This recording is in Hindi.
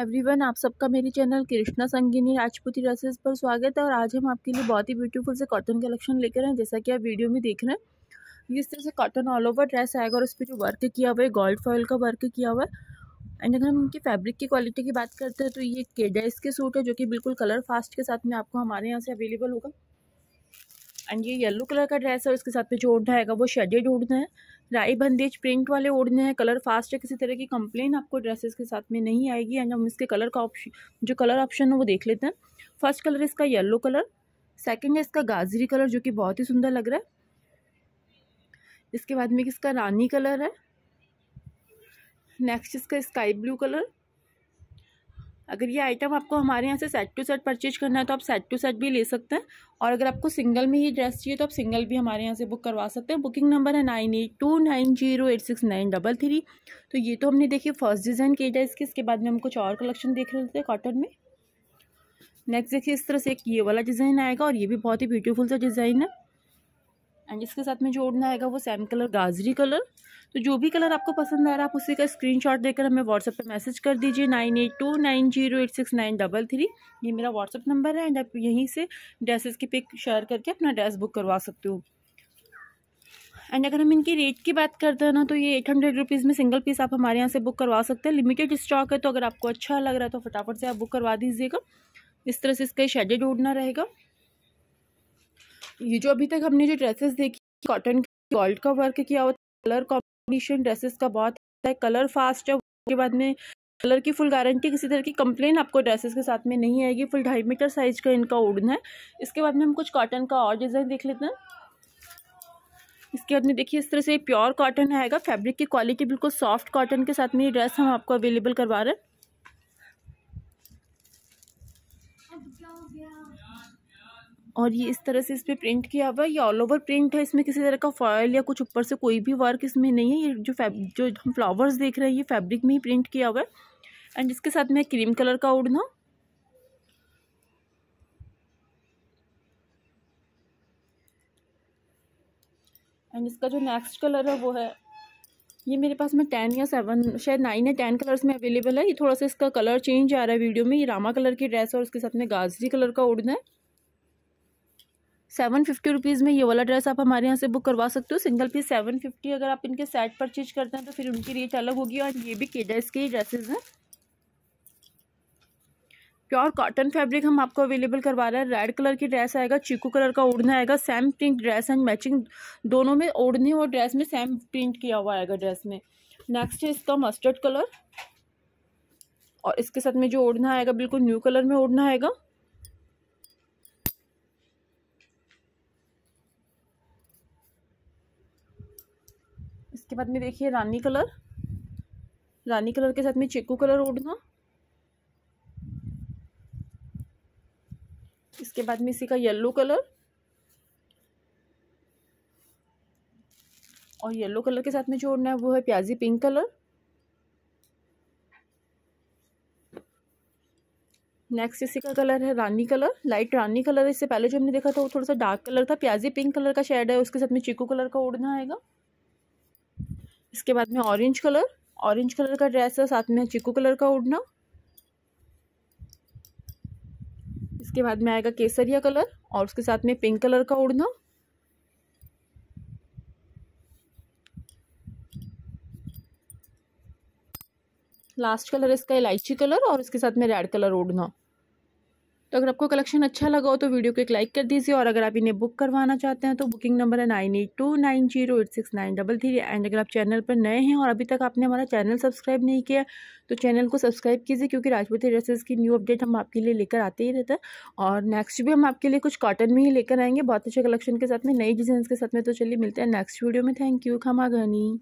एवरीवन आप सबका मेरी चैनल कृष्णा संगिनी राजपूती ड्रेसेस पर स्वागत है और आज हम आपके लिए बहुत ही ब्यूटीफुल से कॉटन कलेक्शन लेकर आए जैसा कि आप वीडियो में देख रहे हैं इस तरह से कॉटन ऑल ओवर ड्रेस आएगा और उस पर जो वर्क किया हुआ है गोल्ड फॉयल का वर्क किया हुआ है एंड अगर हम इनकी फैब्रिक की क्वालिटी की बात करते हैं तो ये केडेस के सूट है जो कि बिल्कुल कलर फास्ट के साथ में आपको हमारे यहाँ से अवेलेबल होगा एंड ये येलो कलर का ड्रेस है उसके साथ में जो ओढ़ना आएगा वो शेडेड ओढ़ना है राई बंदेज प्रिंट वाले ओढ़ने हैं कलर फास्ट है किसी तरह की कंप्लेन आपको ड्रेसेस के साथ में नहीं आएगी एंड हम इसके कलर का ऑप्शन जो कलर ऑप्शन है वो देख लेते हैं फर्स्ट कलर इसका येलो कलर सेकेंड है इसका गाजरी कलर जो कि बहुत ही सुंदर लग रहा है इसके बाद में इसका रानी कलर है नेक्स्ट इसका स्काई ब्लू कलर अगर ये आइटम आपको हमारे यहाँ से सेट टू सेट परचेज करना है तो आप सेट टू सेट भी ले सकते हैं और अगर आपको सिंगल में ही ड्रेस चाहिए तो आप सिंगल भी हमारे यहाँ से बुक करवा सकते हैं बुकिंग नंबर है nine eight two nine zero eight six nine double three तो ये तो हमने देखिए फर्स्ट डिज़ाइन किया था इसके इसके बाद में हम कुछ और कलेक्शन देख रहे थे कॉटन में नेक्स्ट देखिए इस तरह से एक ये वाला डिज़ाइन आएगा और ये भी बहुत ही ब्यूटीफुल सा डिज़ाइन है एंड इसके साथ में जो ओढ़ना आएगा वो सेम कलर गाजरी कलर तो जो भी कलर आपको पसंद आ रहा है आप उसी का स्क्रीनशॉट देकर हमें व्हाट्सएप पे मैसेज कर दीजिए nine eight two nine zero eight six nine double three ये मेरा व्हाट्सअप नंबर है एंड आप यहीं से ड्रेसेस की पिक शेयर करके अपना ड्रेस बुक करवा सकते हो एंड अगर हम इनकी रेट की बात करते हैं ना तो ये एट हंड्रेड रुपीज़ में सिंगल पीस आप हमारे यहाँ से बुक करवा सकते हैं लिमिटेड स्टॉक है तो अगर आपको अच्छा लग रहा है तो फटाफट से आप बुक करवा दीजिएगा इस तरह से इसका शेडेड ओढ़ना रहेगा ये जो अभी तक हमने जो ड्रेसेस देखी कॉटन गोल्ड का वर्क किया हुआ कलर कॉम्बिनेशन ड्रेसेस का बहुत है कलर फास्ट है उसके बाद में कलर की फुल गारंटी किसी तरह की कंप्लेन आपको ड्रेसेस के साथ में नहीं आएगी फुल ढाई मीटर साइज का इनका उड़न है इसके बाद में हम कुछ कॉटन का और डिज़ाइन देख लेते हैं इसके बाद में देखिए इस तरह से प्योर कॉटन आएगा फैब्रिक की क्वालिटी बिल्कुल सॉफ्ट कॉटन के साथ में ये ड्रेस हम आपको अवेलेबल करवा रहे हैं और ये इस तरह से इस पर प्रिंट किया हुआ है ये ऑल ओवर प्रिंट है इसमें किसी तरह का फॉयल या कुछ ऊपर से कोई भी वर्क इसमें नहीं है ये जो फैब जो हम फ्लावर्स देख रहे हैं ये फैब्रिक में ही प्रिंट किया हुआ है एंड इसके साथ में क्रीम कलर का ओढ़ना एंड इसका जो नेक्स्ट कलर है वो है ये मेरे पास में टेन या सेवन शायद नाइन या टेन कलर्स में अवेलेबल है ये थोड़ा सा इसका कलर चेंज आ रहा है वीडियो में ये रामा कलर की ड्रेस है और उसके साथ में गाजरी कलर का उड़ना है सेवन फिफ्टी रुपीज़ में ये वाला ड्रेस आप हमारे यहाँ से बुक करवा सकते हो सिंगल पीस सेवन फिफ्टी अगर आप इनके सेट परचेज करते हैं तो फिर उनकी रेट अलग होगी और ये भी केडर्स के ही ड्रेसेज हैं प्योर कॉटन फैब्रिक हम आपको अवेलेबल करवा रहे हैं रेड कलर की ड्रेस आएगा चीकू कलर का ओढ़ना आएगा same print dress and matching दोनों में ओढ़ने और ड्रेस में सेम प्रिंट किया हुआ आएगा ड्रेस में नेक्स्ट है इसका मस्टर्ड कलर और इसके साथ में जो ओढ़ना आएगा बिल्कुल न्यू कलर में ओढ़ना आएगा इसके बाद में देखिए रानी कलर रानी कलर के साथ में चेकू कलर उड़ना इसके बाद में इसी का येलो कलर और येलो कलर के साथ में जो उड़ना है वो है प्याजी पिंक कलर नेक्स्ट इसी का कलर है रानी कलर लाइट रानी कलर इससे पहले जो हमने देखा था वो थोड़ा सा डार्क कलर था प्याजी पिंक कलर का शेड है उसके साथ में चीकू कलर का उड़ना आएगा इसके बाद में ऑरेंज कलर ऑरेंज कलर का ड्रेस है साथ में चिकू कलर का उड़ना इसके बाद में आएगा केसरिया कलर और उसके साथ में पिंक कलर का उड़ना लास्ट कलर इसका इलायची कलर और इसके साथ में रेड कलर उड़ना तो अगर आपको कलेक्शन अच्छा लगा हो तो वीडियो को एक लाइक कर दीजिए और अगर आप इन्हें बुक करवाना चाहते हैं तो बुकिंग नंबर है nine eight two nine zero eight six nine double three and अगर आप चैनल पर नए हैं और अभी तक आपने हमारा चैनल सब्सक्राइब नहीं किया तो चैनल को सब्सक्राइब कीजिए क्योंकि राजपूती ड्रेसेस की न्यू अपडेट हम आपके लिए लेकर आते ही रहते हैं और नेक्स्ट भी हम आपके लिए कुछ कॉटन में ही लेकर आएंगे बहुत अच्छे कलेक्शन के साथ में नई डिजाइन के साथ में तो चलिए मिलते हैं नेक्स्ट वीडियो में थैंक यू खमा घनी